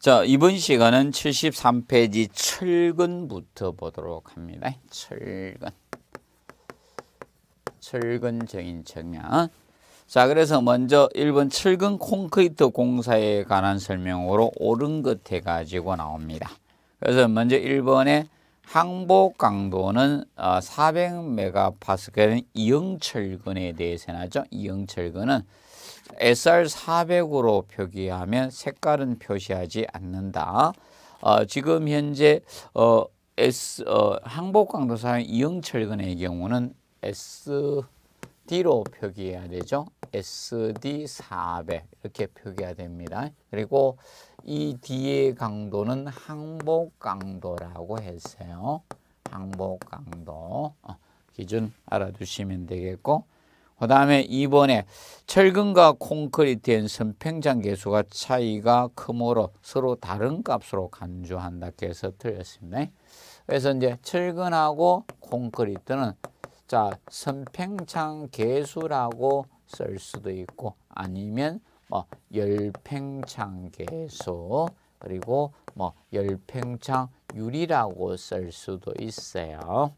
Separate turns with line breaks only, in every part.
자, 이번 시간은 73페이지 철근부터 보도록 합니다. 철근. 철근적인 청량. 자, 그래서 먼저 1번 철근 콘크리트 공사에 관한 설명으로 옳은 것 해가지고 나옵니다. 그래서 먼저 1번에 항복 강도는 400메가파스칼인 어, 이형철근에 대해서 나죠. 이형철근은 SR400으로 표기하면 색깔은 표시하지 않는다. 어, 지금 현재 어, S, 어, 항복강도사인 이영철근의 경우는 SD로 표기해야 되죠. SD400 이렇게 표기해야 됩니다. 그리고 이 뒤에 강도는 항복강도라고 했어요. 항복강도 어, 기준 알아두시면 되겠고 그 다음에 이번에 철근과 콘크리트엔 선팽장 개수가 차이가 크므로 서로 다른 값으로 간주한다 그래서 틀렸습니다. 그래서 이제 철근하고 콘크리트는 자 선팽창 개수라고 쓸 수도 있고 아니면 뭐 열팽창 개수 그리고 뭐 열팽창 유리라고쓸 수도 있어요.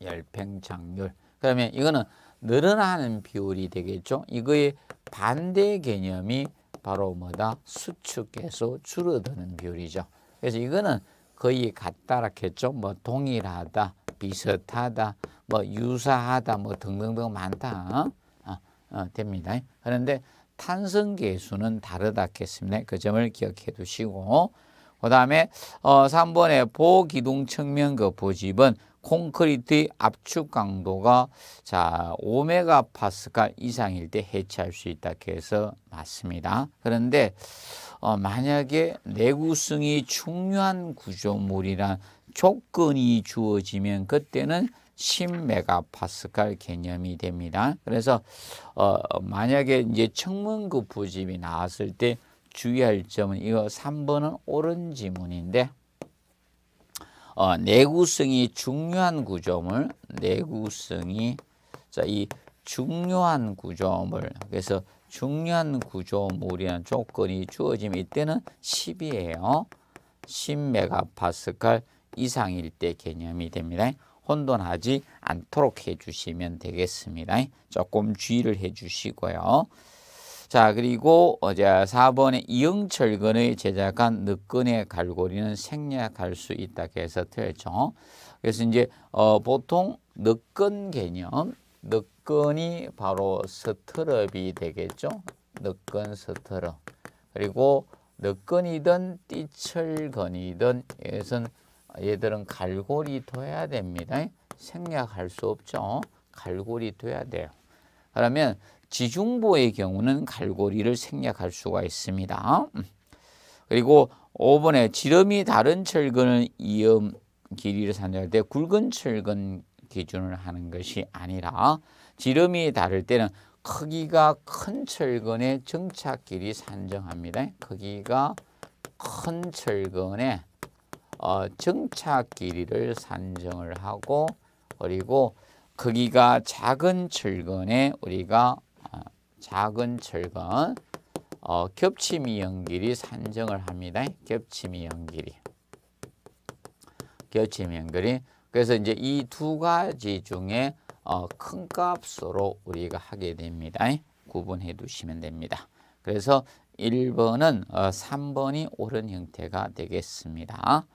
열팽창률. 그러면 이거는 늘어나는 비율이 되겠죠. 이거의 반대 개념이 바로 뭐다? 수축해서 줄어드는 비율이죠. 그래서 이거는 거의 같다라겠죠. 뭐 동일하다, 비슷하다, 뭐 유사하다, 뭐 등등등 많다. 어? 어, 됩니다. 그런데 탄성 계수는 다르다겠습니다. 그 점을 기억해 두시고 그 다음에 어, 3번에 보기둥 측면 그 부집은 콘크리트 압축 강도가 자 오메가 파스칼 이상일 때 해체할 수 있다 해서 맞습니다. 그런데 어, 만약에 내구성이 중요한 구조물이란 조건이 주어지면 그때는 10메가파스칼 개념이 됩니다. 그래서 어, 만약에 이제 청문급 부집이 나왔을 때 주의할 점은 이거 3번은 옳은 지문인데 어, 내구성이 중요한 구조물, 내구성이 자, 이 중요한 구조물. 그래서 중요한 구조물이라는 조건이 주어지면 이때는 10이에요. 10메가파스칼 이상일 때 개념이 됩니다. 혼돈하지 않도록 해주시면 되겠습니다. 조금 주의를 해주시고요. 자 그리고 어제 4번에 이응철 근의 제작한 늑근의 갈고리는 생략할 수 있다 해서 틀렸죠. 그래서 이제 어, 보통 늦근 개념, 늦근이 바로 스트럽이 되겠죠. 늦근 스트럽. 그리고 늦근이든 띠철근이든 이것은 얘들은 갈고리 둬야 됩니다. 생략할 수 없죠. 갈고리 둬야 돼요. 그러면 지중보의 경우는 갈고리를 생략할 수가 있습니다. 음. 그리고 5번에 지름이 다른 철근을 이음 길이를 산정할 때 굵은 철근 기준을 하는 것이 아니라 지름이 다를 때는 크기가 큰 철근의 정착 길이 산정합니다. 크기가 큰 철근의 어, 정착 길이를 산정을 하고 그리고 크기가 작은 철근에 우리가 작은 철근 어, 겹침이연 길이 산정을 합니다. 겹침이형 길이. 겹침이형 길이. 그래서 이제 이 두 가지 중에 어, 큰 값으로 우리가 하게 됩니다. 구분해 두시면 됩니다. 그래서 1번은 어, 3번이 옳은 형태가 되겠습니다.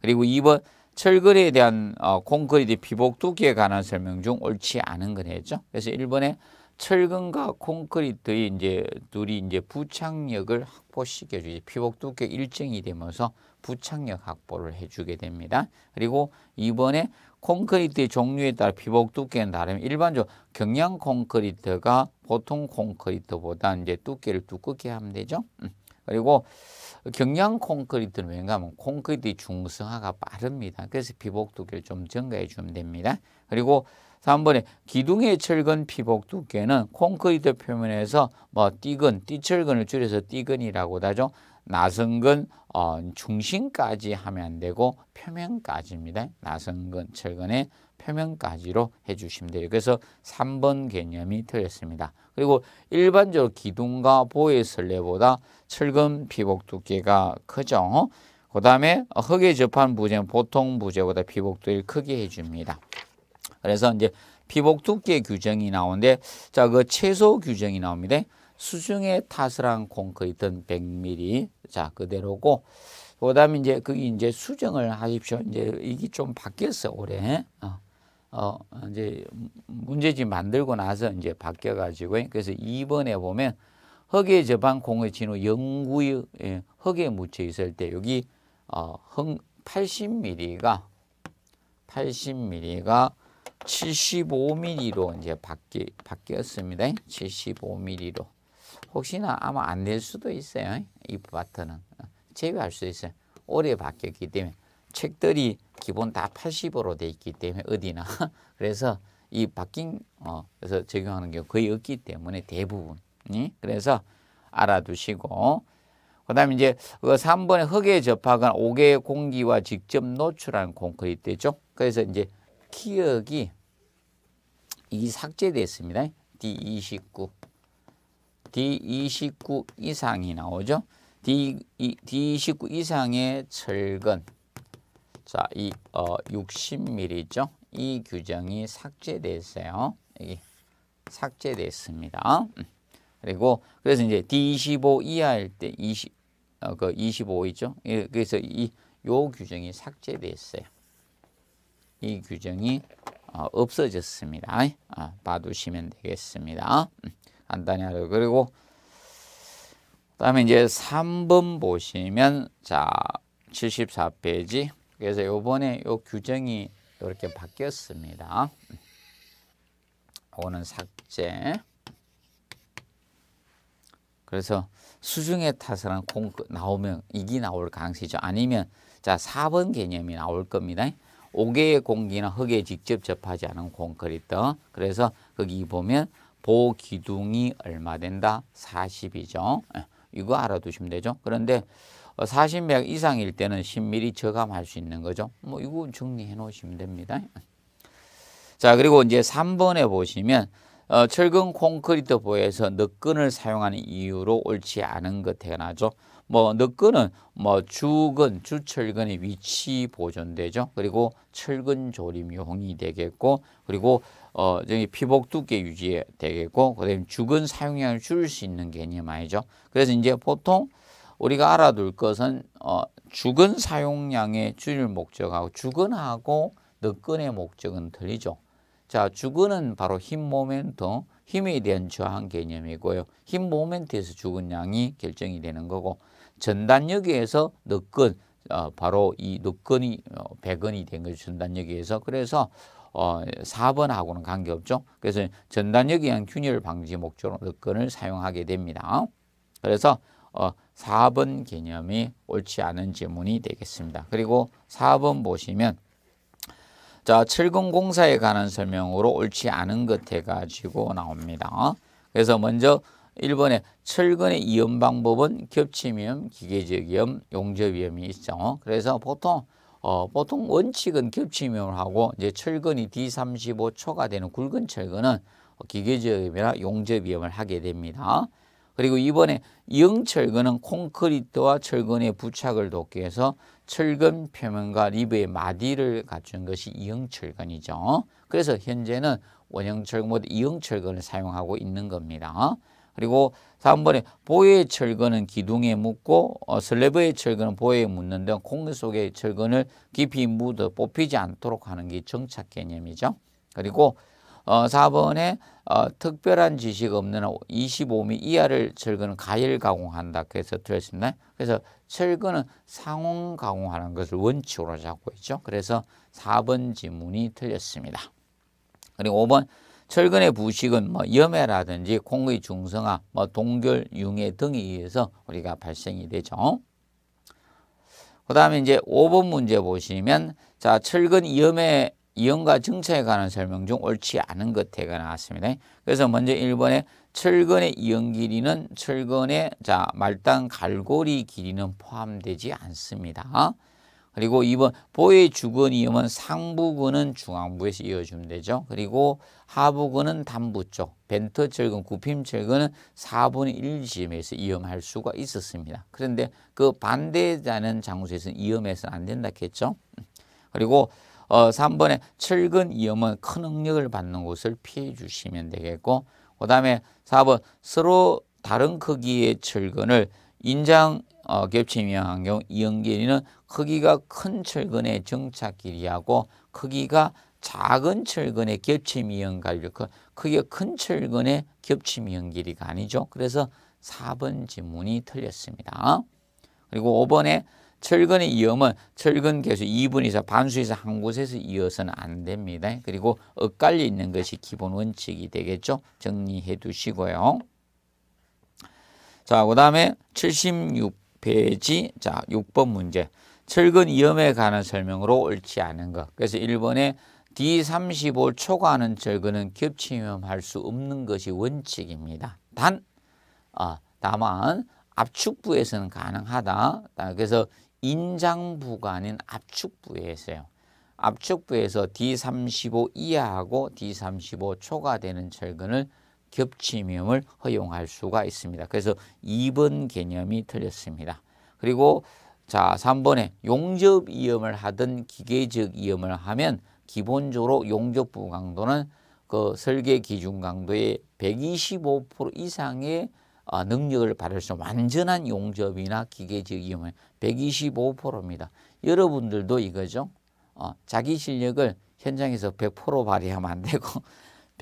그리고 2번 철근에 대한 어, 콘크리트 피복 두께에 관한 설명 중 옳지 않은 거네죠. 그래서 1번에 철근과 콘크리트의 이제 둘이 이제 부착력을 확보시켜 주지 피복 두께 일정이 되면서 부착력 확보를 해주게 됩니다. 그리고 이번에 콘크리트의 종류에 따라 피복 두께는 다르면 일반적으로 경량 콘크리트가 보통 콘크리트보다 이제 두께를 두껍게 하면 되죠. 음. 그리고 경량 콘크리트는 왠가하면 콘크리트의 중성화가 빠릅니다. 그래서 피복 두께를 좀 증가해 주면 됩니다. 그리고 3번에 기둥의 철근 피복 두께는 콘크리트 표면에서 뭐 띠근, 띠철근을 줄여서 띠근이라고 하죠. 나선근 어, 중심까지 하면 안 되고 표면까지입니다. 나선근 철근의 표면까지로 해주시면 돼요. 그래서 3번 개념이 틀렸습니다. 그리고 일반적으로 기둥과 보의 설레보다 철근 피복 두께가 크죠. 그 다음에 흙에 접한 부재는 보통 부재보다 피복 두께를 크게 해줍니다. 그래서 이제 피복 두께 규정이 나오는데 자그 최소 규정이 나옵니다. 수중에 타설한 콘크리트는 100mm 자 그대로고 그다음에 이제 그 이제 수정을 하십시오. 이제 이게 좀 바뀌었어 올해. 어. 어 이제 문제집 만들고 나서 이제 바뀌어 가지고 그래서 2번에 보면 흙에 접한 공의 진후 영구의 흙에 예, 묻혀 있을 때 여기 어, 80mm가 80mm가 75mm로 이제 바뀌, 바뀌었습니다. 75mm로. 혹시나 아마 안 될 수도 있어요. 이 파트는. 제외할 수 있어요. 오래 바뀌었기 때문에. 책들이 기본 다 80으로 돼 있기 때문에 어디나. 그래서 이 바뀐, 어, 그래서 적용하는 게 거의 없기 때문에 대부분이. 예? 그래서 알아두시고. 그 다음에 이제 그 3번에 흙에 접하거나 옥의 공기와 직접 노출한는 콘크리트죠. 그래서 이제 기억이 이 삭제됐습니다. D29. D29 이상이 나오죠. D, D29 이상의 철근. 자, 이 어, 60mm죠. 이 규정이 삭제됐어요. 여기 삭제됐습니다. 음. 그리고 그래서 이제 D25 이하일 때 20, 어, 그25 있죠. 예, 그래서 이 요 규정이 삭제됐어요. 이 규정이 어, 없어졌습니다. 아, 봐두시면 되겠습니다. 음, 간단히 하려 그리고 다음에 이제 3번 보시면 자 74페이지 그래서 요번에 요 규정이 이렇게 바뀌었습니다. 오는 음, 삭제 그래서 수중에 타서는 공 나오면 이기 나올 가능성이죠. 아니면 자 4번 개념이 나올 겁니다. 옥의 공기나 흙에 직접 접하지 않은 콘크리트. 그래서 거기 보면 보기둥이 얼마 된다? 40이죠. 예, 이거 알아두시면 되죠. 그런데 40m 어, 이상일 때는 10mm 저감할 수 있는 거죠. 뭐 이거 정리해 놓으시면 됩니다. 예. 자 그리고 이제 3번에 보시면 어, 철근 콘크리트 보에서 늑근을 사용하는 이유로 옳지 않은 것 해나죠. 뭐늦근은뭐 주근, 뭐 주철근의 위치 보존되죠. 그리고 철근 조림용이 되겠고 그리고 어 저기 피복 두께 유지 되겠고 그다음 주근 사용량을 줄일 수 있는 개념 아니죠. 그래서 이제 보통 우리가 알아둘 것은 어 주근 사용량의 줄일 목적하고 주근하고 늦근의 목적은 틀리죠. 자, 주근은 바로 힘 모멘텀, 힘에 대한 저항 개념이고요. 힘 모멘트에서 주근 양이 결정이 되는 거고 전단여기에서 늦건 어, 바로 이 늦건이 어, 백건이 된 거죠. 전단여기에서. 그래서 어, 4번하고는 관계없죠. 그래서 전단력에 의한 균열 방지 목적으로 늦건을 사용하게 됩니다. 그래서 어, 4번 개념이 옳지 않은 질문이 되겠습니다. 그리고 4번 보시면 자, 70공사에 관한 설명으로 옳지 않은 것 해가지고 나옵니다. 그래서 먼저 1번에 철근의 이염 방법은 겹침이염, 기계적이염, 용접이염이 있죠. 그래서 보통 어, 보통 원칙은 겹침염을 하고 이제 철근이 D35 초가 되는 굵은 철근은 기계적이나 용접염을 하게 됩니다. 그리고 이번에 영철근은 콘크리트와 철근의 부착을 돕기 위해서 철근 표면과 리브의 마디를 갖춘 것이 이영철근이죠. 그래서 현재는 원형철근 모두 이영철근을 사용하고 있는 겁니다. 그리고 3번에 보의 철근은 기둥에 묻고 어, 슬래브의 철근은 보에 묻는등 공기 속의 철근을 깊이 묻어 뽑히지 않도록 하는 게 정착 개념이죠. 그리고 어, 4번에 어, 특별한 지식 없는 25미 이하를 철근은 가열 가공한다. 그래서 들었습니다. 그래서 철근은 상온 가공하는 것을 원칙으로 잡고 있죠. 그래서 4번 지문이 틀렸습니다. 그리고 5번 철근의 부식은 뭐 염해라든지 콩의 중성화, 뭐 동결, 융해 등에 의해서 우리가 발생이 되죠. 그 다음에 이제 5번 문제 보시면 자 철근 염의염과 증차에 관한 설명 중 옳지 않은 것태가 나왔습니다. 그래서 먼저 1번에 철근의 이염 길이는 철근의 자 말단 갈고리 길이는 포함되지 않습니다. 그리고 2번 보의 주근 이음은 상부근은 중앙부에서 이어주면 되죠. 그리고 하부근은 단부 쪽, 벤터철근, 구핌철근은 4분의 1 지음에서 이음할 수가 있었습니다. 그런데 그반대자는 장소에서는 이음해서는 안 된다 했죠. 그리고 어, 3번에 철근 이음은 큰 응력을 받는 곳을 피해 주시면 되겠고 그 다음에 4번 서로 다른 크기의 철근을 인장 어, 겹침이면 환경 이연길이는 크기가 큰 철근의 정착길이하고 크기가 작은 철근의 겹침 이연갈류 크기가 큰 철근의 겹침 이연길이가 아니죠. 그래서 4번 지문이 틀렸습니다. 그리고 5번에 철근의 이음은 철근 개수 2분 이서 반수 에서한 곳에서 이어서는 안 됩니다. 그리고 엇갈려 있는 것이 기본 원칙이 되겠죠. 정리해 두시고요. 자, 그 다음에 76 배지자 6번 문제 철근 위험에 관한 설명으로 옳지 않은 것 그래서 1번에 D35 초과하는 철근은 겹침위험할 수 없는 것이 원칙입니다 단 어, 다만 압축부에서는 가능하다 아, 그래서 인장부가 아닌 압축부에서요 압축부에서 D35 이하하고 D35 초과되는 철근을 겹침임을 허용할 수가 있습니다. 그래서 2번 개념이 틀렸습니다. 그리고 자, 3번에 용접 이염을 하든 기계적 이염을 하면 기본적으로 용접 부강도는 그 설계 기준 강도의 125% 이상의 아, 능력을 발휘할 수 완전한 용접이나 기계적 이염은 125%입니다. 여러분들도 이거죠. 어, 자기 실력을 현장에서 100% 발휘하면 안 되고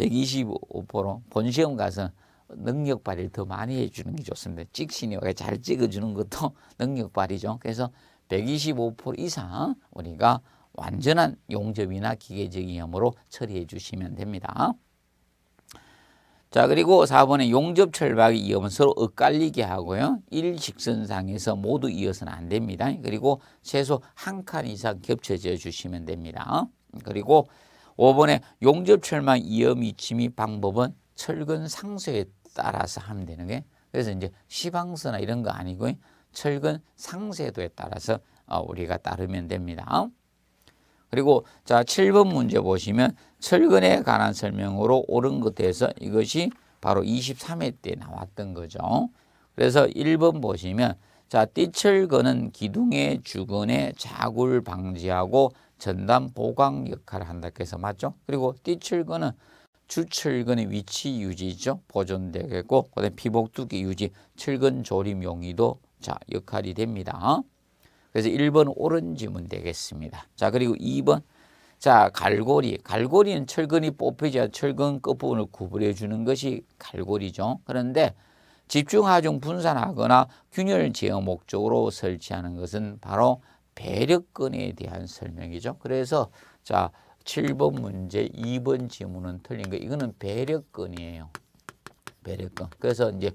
125%로 본시험 가서 능력 발휘를 더 많이 해주는 게 좋습니다. 찍신이 잘 찍어주는 것도 능력 발휘죠. 그래서 125% 이상 우리가 완전한 용접이나 기계적 위험으로 처리해 주시면 됩니다. 자 그리고 4번에 용접 철박이 이음은 서로 엇갈리게 하고요. 일직선상에서 모두 이어서는 안 됩니다. 그리고 최소 한 칸 이상 겹쳐져 주시면 됩니다. 그리고 5번에 용접 철망 이염 이침이 방법은 철근 상쇄에 따라서 하면 되는 게 그래서 이제 시방서나 이런 거 아니고 철근 상쇄도에 따라서 어, 우리가 따르면 됩니다. 그리고 자 7번 문제 보시면 철근에 관한 설명으로 옳은 것에서 대해 이것이 바로 23회 때 나왔던 거죠. 그래서 1번 보시면 자 띠철근은 기둥의 주근에 자굴 방지하고 전담 보강 역할을 한다 그래서 맞죠? 그리고 띠철근은주철근의 위치 유지죠. 보존되겠고 그다음 피복두기 유지, 철근 조림 용의도 자 역할이 됩니다. 그래서 1번 옳은 지문 되겠습니다. 자 그리고 2번 자 갈고리, 갈고리는 철근이 뽑히자 지 철근 끝부분을 구부려 주는 것이 갈고리죠. 그런데 집중 하중 분산하거나 균열 제어 목적으로 설치하는 것은 바로 배려권에 대한 설명이죠. 그래서 자 7번 문제 2번 지문은 틀린 거 이거는 배려권이에요. 배려권. 그래서 이제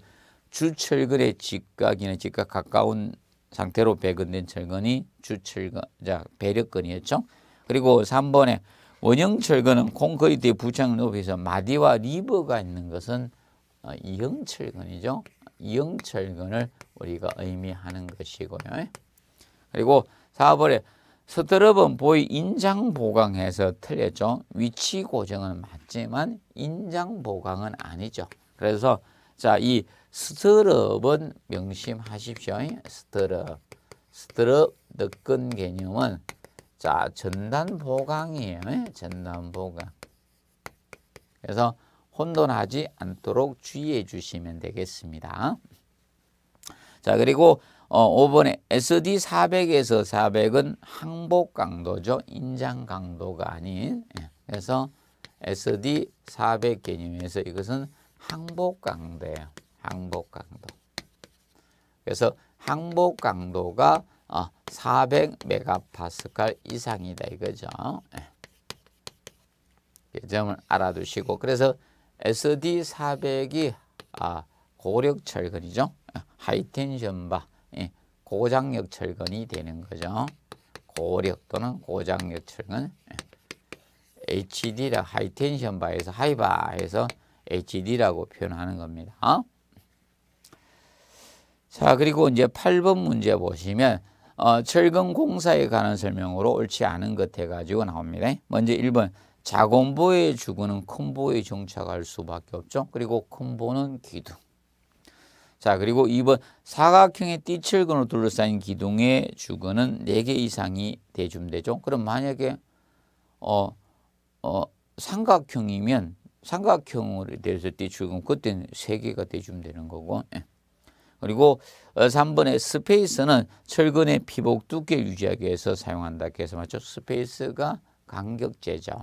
주철근의 직각이나 직각 가까운 상태로 배근된 철근이 주철근, 자배려권이었죠 그리고 3번에 원형 철근은 콘크리트의 부착 높이에서 마디와 리버가 있는 것은 어, 이형 철근이죠. 이형 철근을 우리가 의미하는 것이고요. 그리고 4번에 스트럽은 보이 인장 보강해서 틀렸죠. 위치 고정은 맞지만 인장 보강은 아니죠. 그래서 자, 이 스트럽은 명심하십시오. 스트럽. 스트럽 늦은 개념은 자, 전단 보강이에요. 예, 전단 보강. 그래서 혼돈하지 않도록 주의해 주시면 되겠습니다. 자, 그리고 어, 5번에 SD 400에서 400은 항복 강도죠. 인장 강도가 아닌. 예. 그래서 SD 400 개념에서 이것은 항복 강도예요. 항복 강도. 그래서 항복 강도가 4 어, 0 0메가파 이상이다 이거죠. 예. 이 점을 알아두시고 그래서 SD 400이 아, 고력 철근이죠. 예. 하이텐션 바 예, 고장력 철근이 되는 거죠. 고력 또는 고장력 철근. 예. HD라 하이텐션 바에서 하이바에서 HD라고 표현하는 겁니다. 어? 자 그리고 이제 8번 문제 보시면 어, 철근 공사에 관한 설명으로 옳지 않은 것 해가지고 나옵니다. 먼저 1번 자공보의 주구는 콤보에 정착할 수밖에 없죠. 그리고 콤보는 기둥. 자 그리고 2번 사각형의 띠칠근으로 둘러싸인 기둥의 주근은 4개 이상이 대줌대죠 그럼 만약에 어, 어, 삼각형이면 삼각형으로 대해서 띠출근 그때는 3개가 대줌되는 거고 예. 그리고 3번의 어, 스페이스는 철근의 피복 두께 유지하기 위해서 사용한다 그래서 맞죠. 스페이스가 간격제죠.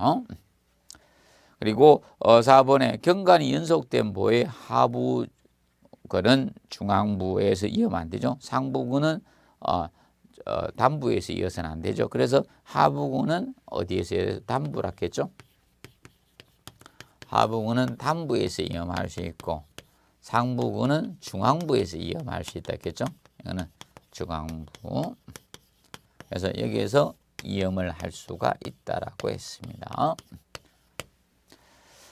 그리고 4번에 어, 경관이 연속된 보의 하부 거는 중앙부에서 이어면 안 되죠. 상부군은 어, 어, 단부에서 이어서는 안 되죠. 그래서 하부군은 어디에서 단부라겠죠? 하부군은 단부에서 이어할 수 있고 상부군은 중앙부에서 이어할 수 있다겠죠? 이거는 중앙부. 그래서 여기에서 이음을 할 수가 있다라고 했습니다.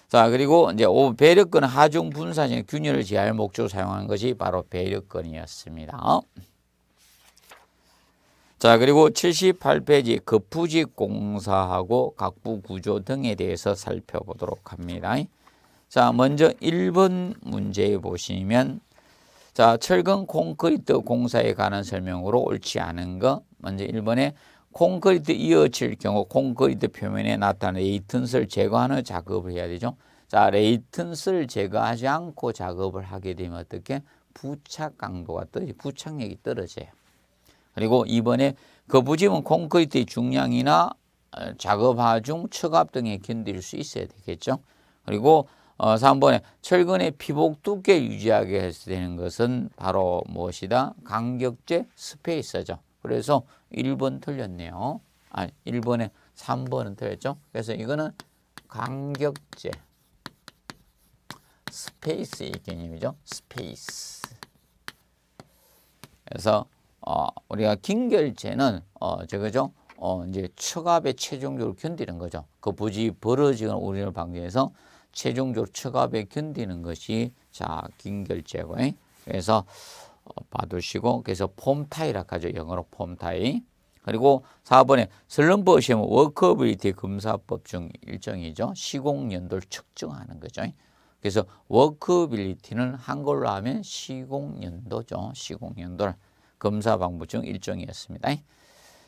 자 그리고 이제 배려권 하중 분산의 균열을 지할 목적으로 사용한 것이 바로 배려권이었습니다. 자 그리고 78페이지 거푸지 공사하고 각부 구조 등에 대해서 살펴보도록 합니다. 자 먼저 1번 문제 보시면 자 철근 콘크리트 공사에 관한 설명으로 옳지 않은 거 먼저 1번에 콘크리트 이어질 경우 콘크리트 표면에 나타난 나 레이튼스를 제거하는 작업을 해야 되죠. 자, 레이튼스를 제거하지 않고 작업을 하게 되면 어떻게 부착 강도가 떨어지, 부착력이 떨어져요. 그리고 이번에 거부집은 그 콘크리트의 중량이나 어, 작업하 중 처갑 등에 견딜 수 있어야 되겠죠. 그리고 3번에 어, 철근의 피복 두께 유지하게 해서 되는 것은 바로 무엇이다? 간격제 스페이서죠. 그래서 1번 틀렸네요. 아, 1번에 3번은 틀렸죠. 그래서 이거는 간격제. 스페이스의 개념이죠. 스페이스. 그래서 어, 우리가 긴결체는 어, 저거죠. 어, 이제 처갑의 최종적으로 견디는 거죠. 그 부지 벌어지거 우리를 방지해서 최종적으로 처갑에 견디는 것이 자, 긴결제고. 그래서 어, 봐두시고 그래서 폼타이라고 하죠. 영어로 폼타이. 그리고 4번에 슬럼버 시험 워커빌리티 검사법 중 일정이죠. 시공연도를 측정하는 거죠. 그래서 워크빌리티는 한글로 하면 시공연도죠. 시공연도를 검사 방법 중일정이었습니다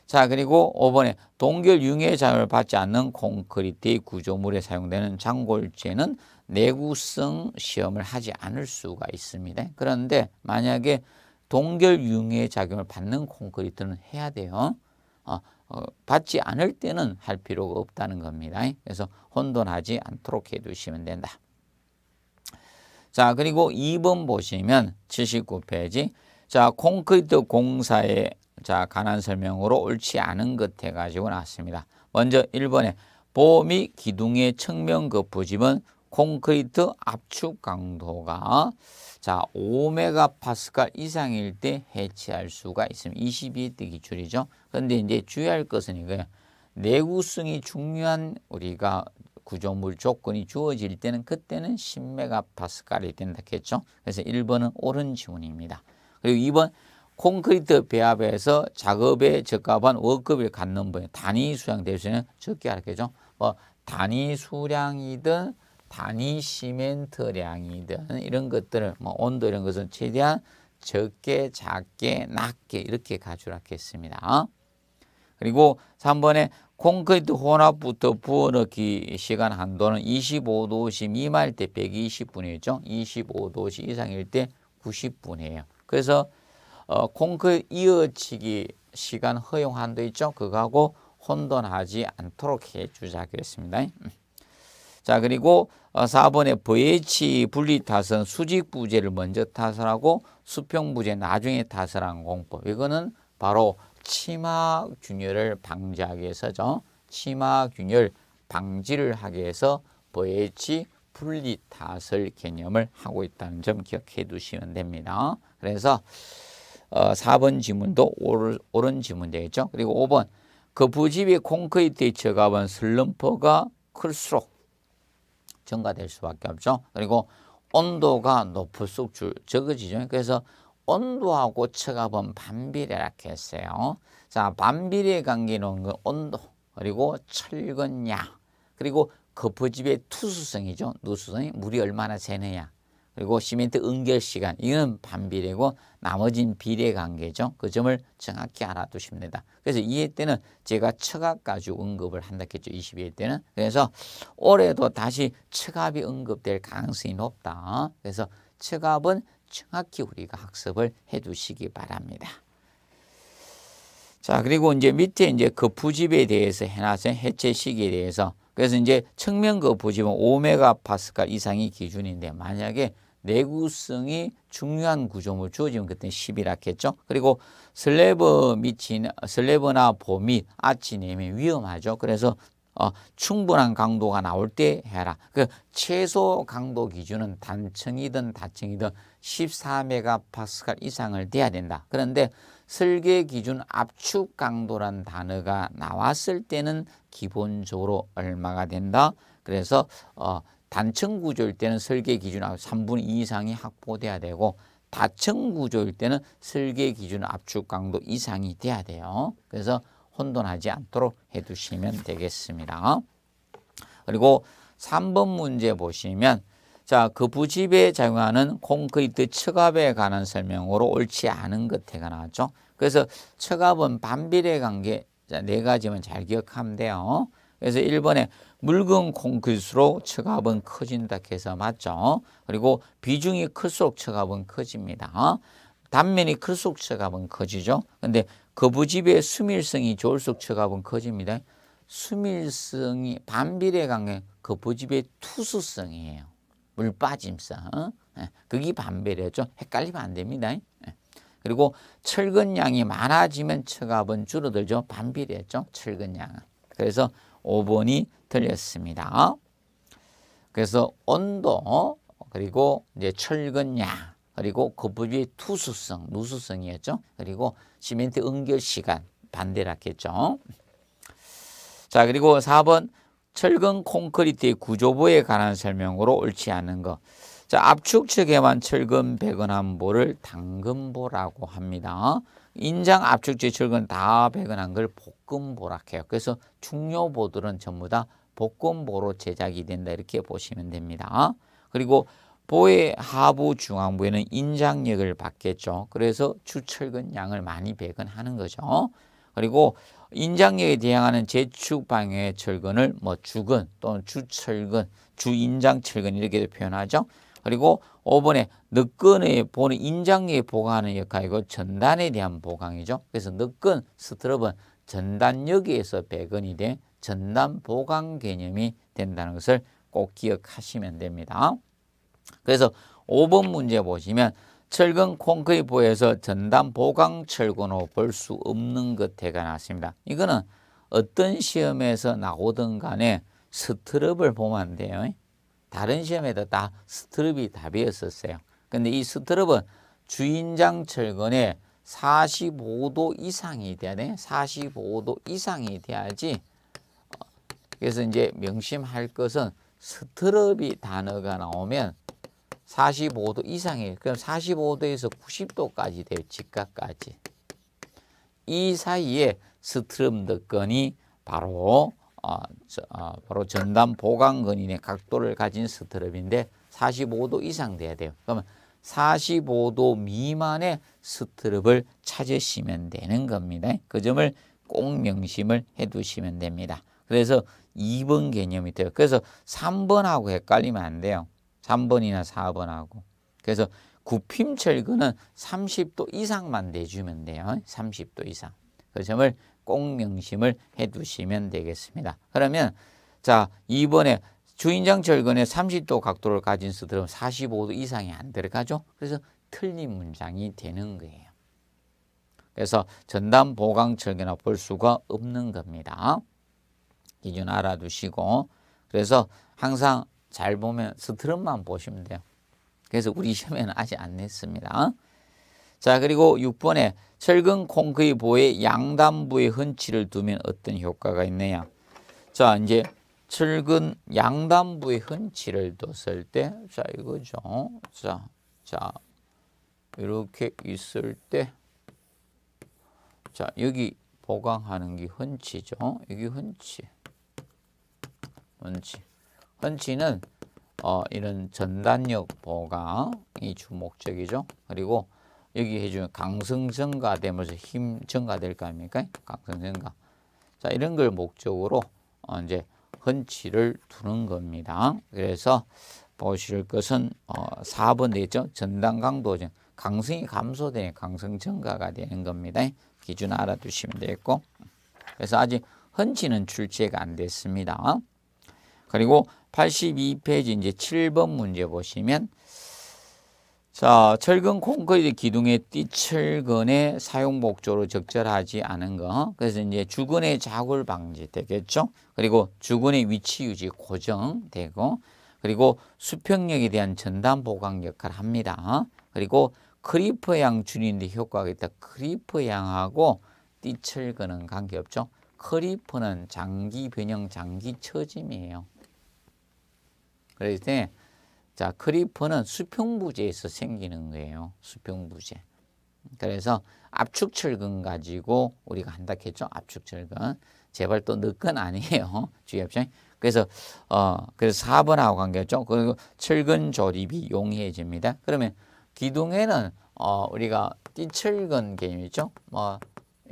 자, 그리고 5번에 동결 융해 작용을 받지 않는 콘크리트의 구조물에 사용되는 장골재는 내구성 시험을 하지 않을 수가 있습니다. 그런데 만약에 동결 융해 작용을 받는 콘크리트는 해야 돼요. 어, 어, 받지 않을 때는 할 필요가 없다는 겁니다. 그래서 혼돈하지 않도록 해두시면 된다. 자, 그리고 2번 보시면 79페이지. 자, 콘크리트 공사의 자, 가난 설명으로 옳지 않은 것 해가지고 나왔습니다. 먼저 1번에 봄이 기둥의 측면 거푸집은 그 콘크리트 압축 강도가 자 5메가파스칼 이상일 때 해체할 수가 있습니다. 22대 기출이죠. 그런데 이제 주의할 것은 이거예요. 내구성이 중요한 우리가 구조물 조건이 주어질 때는 그때는 10메가파스칼이 된다겠죠. 그래서 1번은 옳은 지문입니다. 그리고 2번 콘크리트 배합에서 작업에 적합한 워급을 갖는 분의 단위 수량 대수는 적게 알겠죠. 뭐 단위 수량이든 단위 시멘트량이든 이런 것들을 뭐 온도 이런 것은 최대한 적게 작게 낮게 이렇게 가져라겠습니다. 그리고 3번에 콘크리트 혼합부터 부어넣기 시간 한도는 25도씨 미만일 때 120분이죠. 25도씨 이상일 때 90분이에요. 그래서 어, 공그 이어치기 시간 허용한도 있죠. 그거하고 혼돈하지 않도록 해주자 그랬습니다. 자 그리고 4번에 어, VH 분리타선 수직부재를 먼저 타설하고 수평부재 나중에 타설한 공법. 이거는 바로 치막균열을 방지하기 위해서죠. 치막균열 방지를 하기 위해서 VH 분리타설 개념을 하고 있다는 점 기억해 두시면 됩니다. 그래서 어, 4번 지문도 오른, 오른 지문 되겠죠. 그리고 5번 그 부집이 콘크리트에 처가본 슬럼프가 클수록 증가될 수밖에 없죠. 그리고 온도가 높을수록 줄, 적어지죠. 그래서 온도하고 처가본 반비례라 했어요. 자, 반비례 관계는 그 온도 그리고 철근량 그리고 거부집의 그 투수성이죠. 누수성이 물이 얼마나 새느냐. 그리고 시멘트 응결 시간 이건 반비례고 나머진 비례 관계죠. 그 점을 정확히 알아두십니다. 그래서 2회 때는 제가 처갑 까지 언급을 한다고 했죠. 22회 때는. 그래서 올해도 다시 처갑이 언급될 가능성이 높다. 그래서 처갑은 정확히 우리가 학습을 해 두시기 바랍니다. 자, 그리고 이제 밑에 이제 거푸집에 그 대해서 해놨어요. 해체 시기에 대해서. 그래서 이제 측면 거푸집은 그 5메가 파스칼 이상이 기준인데 만약에 내구성이 중요한 구조물 주어지면 그때 10이라 했죠. 그리고 슬래버 밑이 슬래버나 봄이 아치내면 위험하죠. 그래서 어, 충분한 강도가 나올 때 해라. 그 최소 강도 기준은 단층이든 다층이든 14메가파스칼 이상을 돼야 된다. 그런데 설계 기준 압축 강도란 단어가 나왔을 때는 기본적으로 얼마가 된다. 그래서 어, 단층 구조일 때는 설계 기준하고 3분의 2 이상이 확보돼야 되고 다층 구조일 때는 설계 기준 압축 강도 이상이 돼야 돼요. 그래서 혼돈하지 않도록 해두시면 되겠습니다. 그리고 3번 문제 보시면 자, 그 부집에 작용하는 콘크리트 측압에 관한 설명으로 옳지 않은 것태가 나왔죠. 그래서 측압은 반비례 관계 자, 네 가지만 잘 기억하면 돼요. 그래서 1번에 물건 콩크리트로 처갑은 커진다 해서 맞죠. 그리고 비중이 클수록 처갑은 커집니다. 단면이 클수록 처갑은 커지죠. 근데 거부집의 그 수밀성이 좋을수록 처갑은 커집니다. 수밀성이 반비례 강해 거부집의 그 투수성이에요. 물 빠짐성. 예, 그게 반비례죠. 헷갈리면 안 됩니다. 예. 그리고 철근량이 많아지면 처갑은 줄어들죠. 반비례죠. 철근량은. 그래서 5번이 들렸습니다. 그래서 온도 그리고 이제 철근량 그리고 거푸의 그 투수성, 누수성이었죠. 그리고 시멘트 응결 시간 반대라겠죠자 그리고 4번 철근 콘크리트의 구조부에 관한 설명으로 옳지 않은 것. 자 압축 측에만 철근 배근한 보를 당근보라고 합니다. 인장 압축지 철근 다 배근한 걸 볶음보라 해요. 그래서 중요보들은 전부 다 복권보로 제작이 된다 이렇게 보시면 됩니다. 그리고 보의 하부 중앙부에는 인장력을 받겠죠. 그래서 추철근 양을 많이 배근하는 거죠. 그리고 인장력에 대항하는 재축방해 철근을 뭐 주근 또는 주철근, 주인장철근 이렇게 표현하죠. 그리고 5번에 늑근의 보는 인장력에 보강하는 역할이고 전단에 대한 보강이죠. 그래서 늑근, 스트럽은 전단여에서 배근이 된 전담 보강 개념이 된다는 것을 꼭 기억하시면 됩니다. 그래서 5번 문제 보시면 철근 콘크리트에서 전담 보강 철근으로 볼 수 없는 것태가 났습니다. 이거는 어떤 시험에서 나오든 간에 스트럽을 보면 안 돼요. 다른 시험에도 다 스트럽이 답이었었어요. 근데 이 스트럽은 주인장 철근에 45도 이상이 돼야 돼. 45도 이상이 돼야지 그래서 이제 명심할 것은 스트럽이 단어가 나오면 45도 이상이에요. 그럼 45도에서 90도까지 돼요. 직각까지. 이 사이에 스트럼 덕건이 바로 어, 저, 어, 바로 전담 보강근인의 각도를 가진 스트럽인데 45도 이상 돼야 돼요. 그러면 45도 미만의 스트럽을 찾으시면 되는 겁니다. 그 점을 꼭 명심을 해 두시면 됩니다. 그래서 2번 개념이 돼요. 그래서 3번하고 헷갈리면 안 돼요. 3번이나 4번하고. 그래서 구핌철근은 30도 이상만 내주면 돼요. 30도 이상. 그 점을 꼭 명심을 해두시면 되겠습니다. 그러면 자 이번에 주인장 철근에 30도 각도를 가진 수들은 45도 이상이 안 들어가죠. 그래서 틀린 문장이 되는 거예요. 그래서 전담 보강 철근이볼 나 수가 없는 겁니다. 기준 알아두시고 그래서 항상 잘 보면 스트럼만 보시면 돼요. 그래서 우리 시험에는 아직 안 냈습니다. 자 그리고 6번에 철근 콩크의 보에 양단부의 흔치를 두면 어떤 효과가 있느냐. 자 이제 철근 양단부의 흔치를 뒀을 때 자 이거죠. 자, 자 이렇게 있을 때 자 여기 보강하는 게 흔치죠. 이게 흔치. 펀치. 펀치는 어, 이런 전단력 보강이 주목적이죠. 그리고 여기 해주는 강성 증가되면서 힘 증가될 거 아닙니까? 강성 증가. 자, 이런 걸 목적으로 어, 이제 펀치를 두는 겁니다. 그래서 보실 것은 어, 4번 되죠. 전단 강도증. 강성이 감소되니 강성 증가가 되는 겁니다. 기준 알아두시면 되겠고. 그래서 아직 헌치는 출제가 안 됐습니다. 그리고 82페이지 이제 7번 문제 보시면 자, 철근 콘크리트 기둥의 띠철근의 사용 목적으로 적절하지 않은 거. 그래서 이제 주근의 자굴 방지 되겠죠. 그리고 주근의 위치 유지 고정되고 그리고 수평력에 대한 전담 보강 역할을 합니다. 그리고 크리퍼 양 줄이는데 효과가 있다. 크리퍼 양하고 띠철근은 관계없죠. 크리퍼는 장기 변형, 장기 처짐이에요. 그럴 때, 자, 크리퍼는 수평부재에서 생기는 거예요. 수평부재. 그래서 압축철근 가지고 우리가 한다고 했죠. 압축철근. 제발 또 늦건 아니에요. 주의 합시다 그래서 어 그래서 4번하고 관계없죠. 그리고 철근 조립이 용이해집니다. 그러면 기둥에는 어 우리가 띠철근 개념이죠. 뭐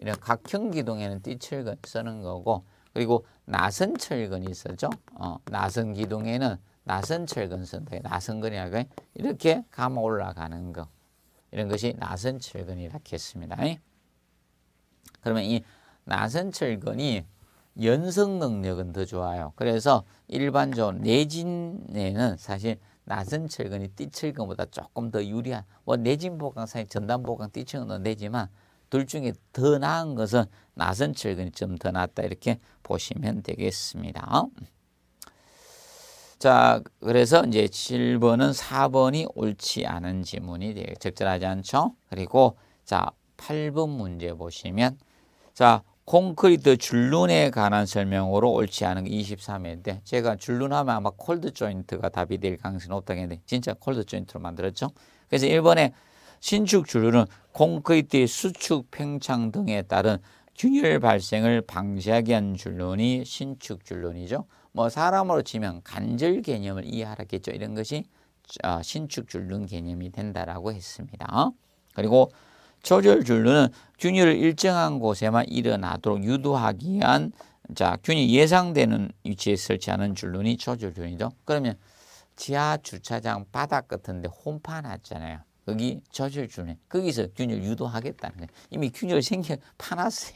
이런 각형 기둥에는 띠철근 쓰는 거고 그리고 나선 철근이 있었죠. 어 나선 기둥에는 나선철 근선다. 나선근이라고 이렇게 감 올라가는 거. 이런 것이 나선철근이라 했습니다. 그러면 이 나선철근이 연성 능력은 더 좋아요. 그래서 일반적으로 내진에는 사실 나선철근이 띠철근보다 조금 더 유리한 뭐 내진보강 사이 전담보강 띠철근도 내지만 둘 중에 더 나은 것은 나선철근이 좀 더 낫다 이렇게 보시면 되겠습니다. 자, 그래서 이제 7번은 4번이 옳지 않은 지문이 돼요. 적절하지 않죠? 그리고 자, 8번 문제 보시면 자, 콘크리트 줄눈에 관한 설명으로 옳지 않은 23회인데 제가 줄눈하면 아마 콜드 조인트가 답이 될 가능성이 높다고 했는데 진짜 콜드 조인트로 만들었죠. 그래서 1번에 신축 줄눈은 콘크리트의 수축 팽창 등에 따른 균열 발생을 방지하기 위한 줄눈이 신축 줄눈이죠. 뭐 사람으로 치면 간절 개념을 이해하라겠죠. 이런 것이 어, 신축 줄눈 개념이 된다라고 했습니다. 그리고 초절 줄눈은 균열을 일정한 곳에만 일어나도록 유도하기 위한 자 균이 예상되는 위치에 설치하는 줄눈이 초절 줄눈이죠. 그러면 지하 주차장 바닥 같은데 홈판 하잖아요. 거기 저절 줄눈 거기서 균열 유도하겠다는 거예요. 이미 균열 생겨 파놨어요.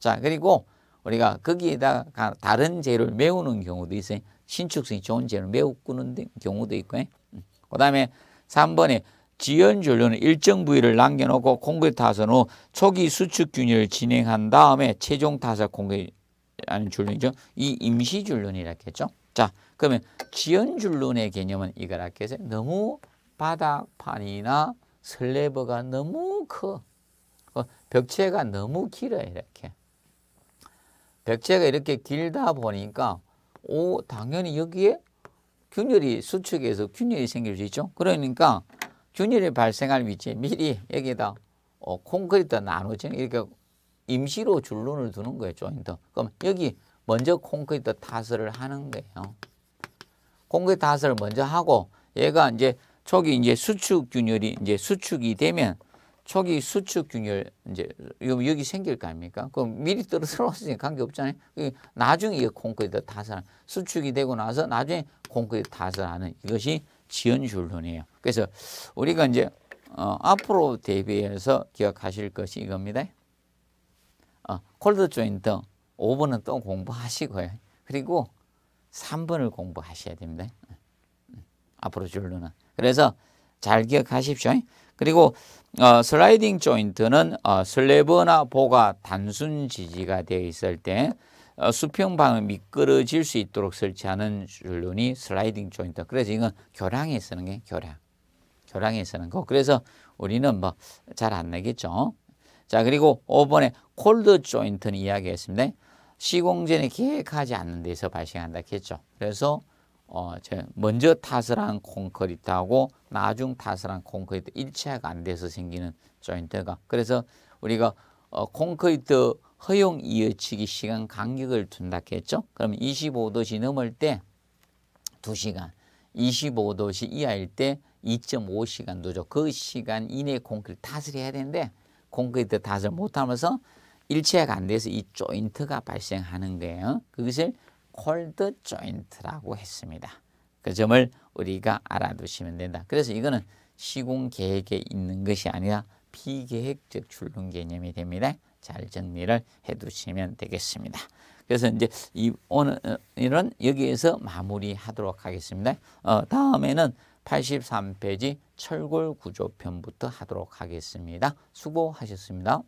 자 그리고 우리가 거기에다가 다른 재료를 메우는 경우도 있어요. 신축성이 좋은 재료를 매우 는 경우도 있고 그 다음에 3번에 지연전류는 일정 부위를 남겨놓고 공급 타선 후 초기 수축균열을 진행한 다음에 최종 타석 공급 아니 줄눈이죠. 이 임시 줄눈이라고 했죠. 자, 그러면 지연 줄눈의 개념은 이거라 해서 너무 바닥판이나 슬래버가 너무 커. 그 벽체가 너무 길어요, 이렇게. 백제가 이렇게 길다 보니까 오 당연히 여기에 균열이 수축에서 균열이 생길 수 있죠. 그러니까 균열이 발생할 위치에 미리 여기다 어, 콘크리트 나누죠. 이렇게 임시로 줄눈을 두는 거예요. 조인트. 그럼 여기 먼저 콘크리트 타설을 하는 거예요. 콘크리트 타설을 먼저 하고 얘가 이제 초기 이제 수축 균열이 이제 수축이 되면 초기 수축 균열 이제 여기 생길 거 아닙니까? 그럼 미리 떨어뜨려왔으니 관계 없잖아요. 나중에 이 콘크리트 타설 수축이 되고 나서 나중에 콘크리트 타설하는 이것이 지연줄론이에요. 그래서 우리가 이제 어, 앞으로 대비해서 기억하실 것이 이겁니다. 어, 콜드 조인트 5번은 또 공부하시고요. 그리고 3번을 공부하셔야 됩니다. 앞으로 줄로는. 그래서 잘 기억하십시오. 그리고 어, 슬라이딩 조인트는 어, 슬래버나 보가 단순 지지가 되어 있을 때 어, 수평방을 미끄러질 수 있도록 설치하는 줄눈이 슬라이딩 조인트. 그래서 이건 교량에 쓰는 게 교량. 교량에 쓰는 거. 그래서 우리는 뭐 잘 안 내겠죠. 자, 그리고 5번에 콜드 조인트는 이야기했습니다. 시공전에 계획하지 않는 데서 발생한다 했죠. 그래서 어, 제 먼저 타을한 콘크리트하고 나중 타을한 콘크리트 일체가안 돼서 생기는 조인트가 그래서 우리가 어, 콘크리트 허용 이어치기 시간 간격을 둔다 했죠. 그럼 25도씨 넘을 때 2시간, 25도씨 이하일 때 2.5시간 누죠그 시간 이내에 콘크리트 탓을 해야 되는데 콘크리트 탓을 못하면서 일체가 안 돼서 이 조인트가 발생하는 거예요. 그것을 콜드 조인트라고 했습니다. 그 점을 우리가 알아두시면 된다. 그래서 이거는 시공 계획에 있는 것이 아니라 비계획적 출론 개념이 됩니다. 잘 정리를 해두시면 되겠습니다. 그래서 이제 이 오늘은 여기에서 마무리하도록 하겠습니다. 어, 다음에는 83페이지 철골 구조편부터 하도록 하겠습니다. 수고하셨습니다.